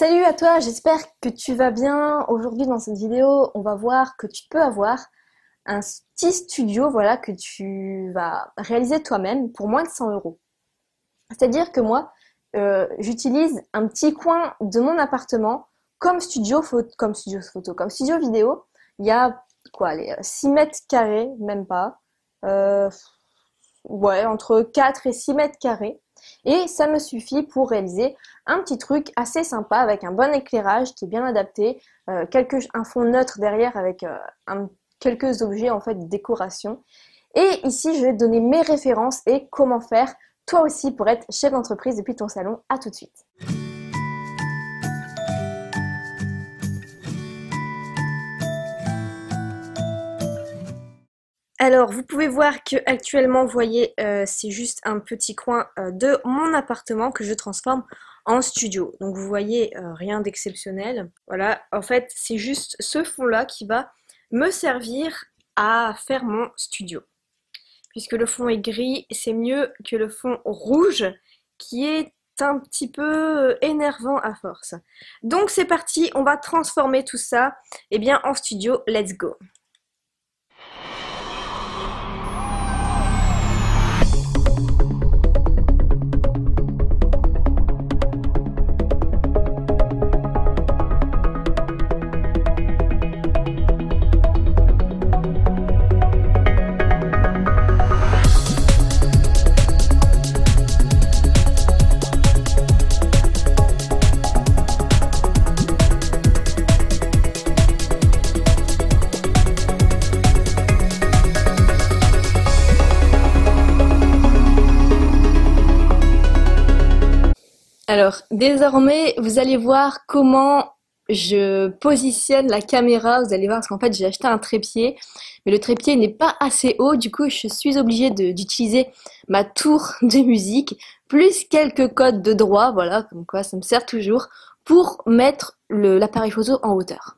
Salut à toi, j'espère que tu vas bien. Aujourd'hui dans cette vidéo, on va voir que tu peux avoir un petit studio voilà, que tu vas réaliser toi-même pour moins de 100 euros. C'est-à-dire que moi, euh, j'utilise un petit coin de mon appartement comme studio, comme studio photo, comme studio vidéo. Il y a quoi, les 6 mètres carrés, même pas. Euh, ouais, entre 4 et 6 mètres carrés et ça me suffit pour réaliser un petit truc assez sympa avec un bon éclairage qui est bien adapté, euh, un fond neutre derrière avec euh, quelques objets en fait de décoration. Et ici, je vais te donner mes références et comment faire toi aussi pour être chef d'entreprise depuis ton salon. À tout de suite. Alors, vous pouvez voir que actuellement, vous voyez, euh, c'est juste un petit coin euh, de mon appartement que je transforme en studio. Donc, vous voyez, euh, rien d'exceptionnel. Voilà, en fait, c'est juste ce fond-là qui va me servir à faire mon studio. Puisque le fond est gris, c'est mieux que le fond rouge qui est un petit peu énervant à force. Donc c'est parti, on va transformer tout ça eh bien, en studio. Let's go Alors, désormais, vous allez voir comment je positionne la caméra. Vous allez voir, parce qu'en fait, j'ai acheté un trépied, mais le trépied n'est pas assez haut. Du coup, je suis obligée d'utiliser ma tour de musique, plus quelques codes de droit, voilà, comme quoi ça me sert toujours, pour mettre l'appareil photo en hauteur.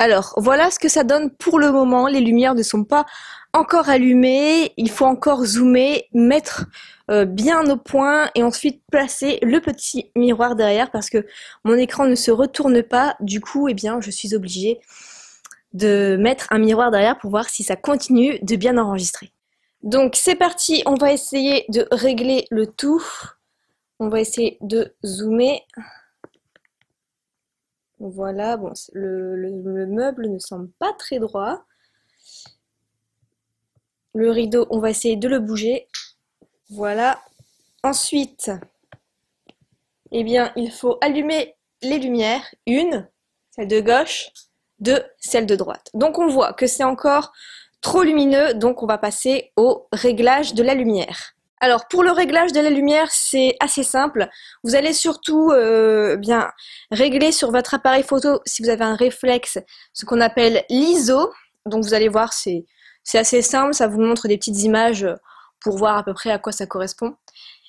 Alors, voilà ce que ça donne pour le moment. Les lumières ne sont pas encore allumées. Il faut encore zoomer, mettre euh, bien au point et ensuite placer le petit miroir derrière parce que mon écran ne se retourne pas. Du coup, eh bien, je suis obligée de mettre un miroir derrière pour voir si ça continue de bien enregistrer. Donc c'est parti, on va essayer de régler le tout. On va essayer de zoomer. Voilà, bon, le, meuble ne semble pas très droit. Le rideau, on va essayer de le bouger. Voilà. Ensuite, eh bien, il faut allumer les lumières. Une, celle de gauche, deux, celle de droite. Donc on voit que c'est encore trop lumineux, donc on va passer au réglage de la lumière. Alors pour le réglage de la lumière, c'est assez simple. Vous allez surtout euh, bien régler sur votre appareil photo si vous avez un réflexe, ce qu'on appelle l'ISO. Donc vous allez voir, c'est assez simple, ça vous montre des petites images pour voir à peu près à quoi ça correspond.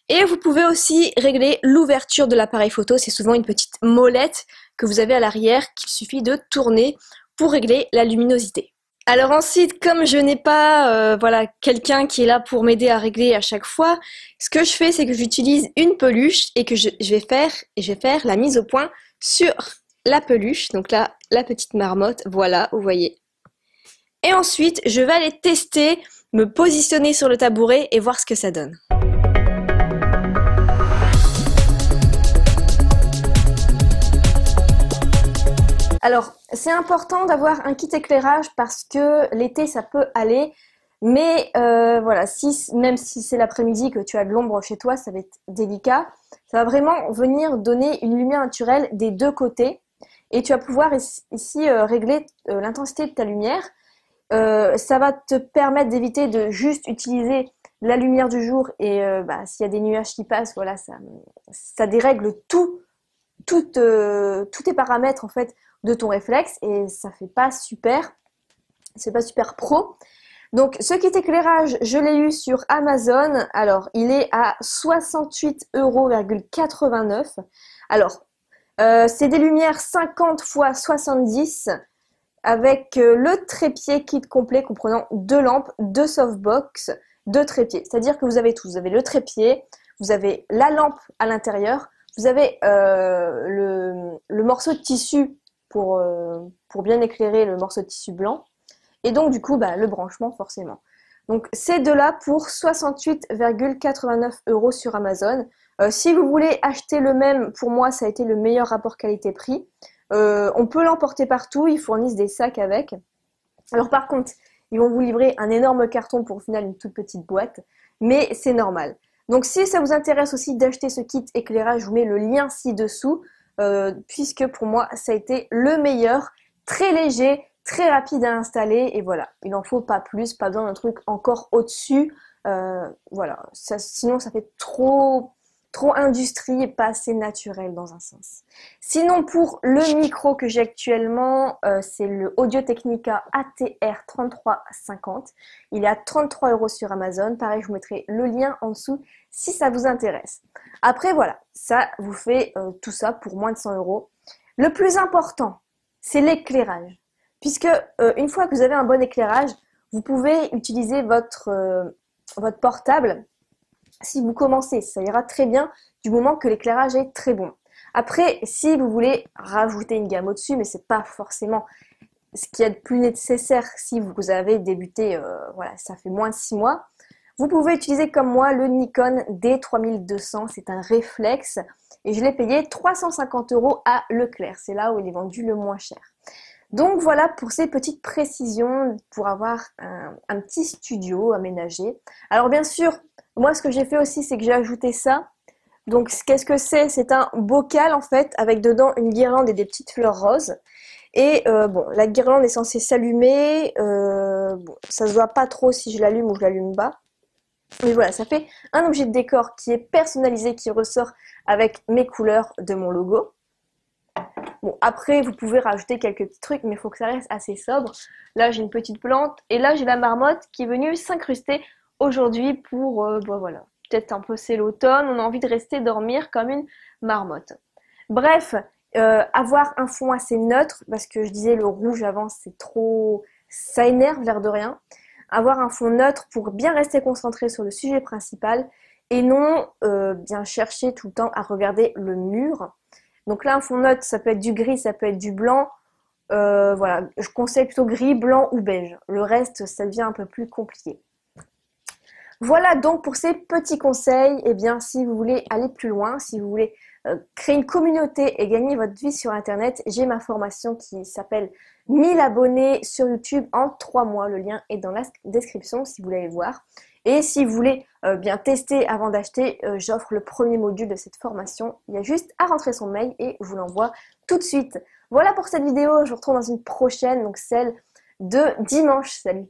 Et vous pouvez aussi régler l'ouverture de l'appareil photo, c'est souvent une petite molette que vous avez à l'arrière qu'il suffit de tourner pour régler la luminosité. Alors ensuite, comme je n'ai pas euh, voilà quelqu'un qui est là pour m'aider à régler à chaque fois, ce que je fais, c'est que j'utilise une peluche et que je, vais faire et je vais faire la mise au point sur la peluche. Donc là, la petite marmotte, voilà, vous voyez. Et ensuite, je vais aller tester, me positionner sur le tabouret et voir ce que ça donne. Alors, c'est important d'avoir un kit éclairage parce que l'été, ça peut aller. Mais euh, voilà, même si c'est l'après-midi que tu as de l'ombre chez toi, ça va être délicat. Ça va vraiment venir donner une lumière naturelle des deux côtés. Et tu vas pouvoir ici euh, régler euh, l'intensité de ta lumière. ça va te permettre d'éviter de juste utiliser la lumière du jour et bah, s'il y a des nuages qui passent, voilà, ça, dérègle tout tous tes paramètres en fait de ton réflexe et ça fait pas super, c'est pas super pro. Donc ce kit éclairage, je l'ai eu sur Amazon. Alors il est à 68,89€. Alors euh, c'est des lumières 50 x 70 avec euh, le trépied kit complet comprenant deux lampes, deux softbox, deux trépieds. C'est-à-dire que vous avez tout. Vous avez le trépied, vous avez la lampe à l'intérieur, vous avez euh, le, morceau de tissu pour, euh, pour bien éclairer le morceau de tissu blanc. Et donc, du coup, bah, le branchement, forcément. Donc, ces deux-là pour 68,89 euros sur Amazon. Euh, si vous voulez acheter le même, pour moi, ça a été le meilleur rapport qualité-prix. Euh, on peut l'emporter partout, ils fournissent des sacs avec. Alors, par contre, ils vont vous livrer un énorme carton pour au final une toute petite boîte, mais c'est normal. Donc, si ça vous intéresse aussi d'acheter ce kit éclairage, je vous mets le lien ci-dessous. Euh, puisque pour moi, ça a été le meilleur, très léger, très rapide à installer, et voilà, il n'en faut pas plus, pas besoin d'un truc encore au-dessus. Euh, voilà, ça, sinon ça fait trop trop industrie et pas assez naturel dans un sens. Sinon, pour le micro que j'ai actuellement, euh, c'est le Audio Technica ATR 3350. Il est à 33 euros sur Amazon. Pareil, je vous mettrai le lien en dessous si ça vous intéresse. Après, voilà, ça vous fait euh, tout ça pour moins de 100 euros. Le plus important, c'est l'éclairage. Puisque euh, une fois que vous avez un bon éclairage, vous pouvez utiliser votre, votre portable si vous commencez, ça ira très bien du moment que l'éclairage est très bon. Après, si vous voulez rajouter une gamme au-dessus, mais c'est pas forcément ce qui est a de plus nécessaire si vous avez débuté, euh, voilà, ça fait moins de 6 mois, vous pouvez utiliser comme moi le Nikon D3200, c'est un réflexe et je l'ai payé 350 euros à Leclerc, c'est là où il est vendu le moins cher. Donc voilà pour ces petites précisions pour avoir un, petit studio aménagé. Alors bien sûr, moi ce que j'ai fait aussi c'est que j'ai ajouté ça. Donc qu'est-ce que c'est C'est un bocal en fait avec dedans une guirlande et des petites fleurs roses. Et euh, bon, la guirlande est censée s'allumer. Euh, ça se voit pas trop si je l'allume ou je l'allume pas. Mais voilà, ça fait un objet de décor qui est personnalisé, qui ressort avec mes couleurs de mon logo. Bon, après, vous pouvez rajouter quelques petits trucs, mais il faut que ça reste assez sobre. Là, j'ai une petite plante. Et là, j'ai la marmotte qui est venue s'incruster aujourd'hui pour, euh, bon, bah, voilà, peut-être un peu c'est l'automne, on a envie de rester dormir comme une marmotte. Bref, euh, avoir un fond assez neutre, parce que je disais le rouge avant, c'est trop... ça énerve l'air de rien. Avoir un fond neutre pour bien rester concentré sur le sujet principal et non euh, bien chercher tout le temps à regarder le mur. Donc là, un fond note, ça peut être du gris, ça peut être du blanc. Euh, voilà, je conseille plutôt gris, blanc ou beige. Le reste, ça devient un peu plus compliqué. Voilà donc pour ces petits conseils. Eh bien, si vous voulez aller plus loin, si vous voulez euh, créer une communauté et gagner votre vie sur Internet, j'ai ma formation qui s'appelle 1000 abonnés sur YouTube en 3 mois. Le lien est dans la description si vous voulez aller voir. Et si vous voulez euh, bien tester avant d'acheter, euh, j'offre le premier module de cette formation. Il y a juste à rentrer son mail et je vous l'envoie tout de suite. Voilà pour cette vidéo, je vous retrouve dans une prochaine, donc celle de dimanche. Salut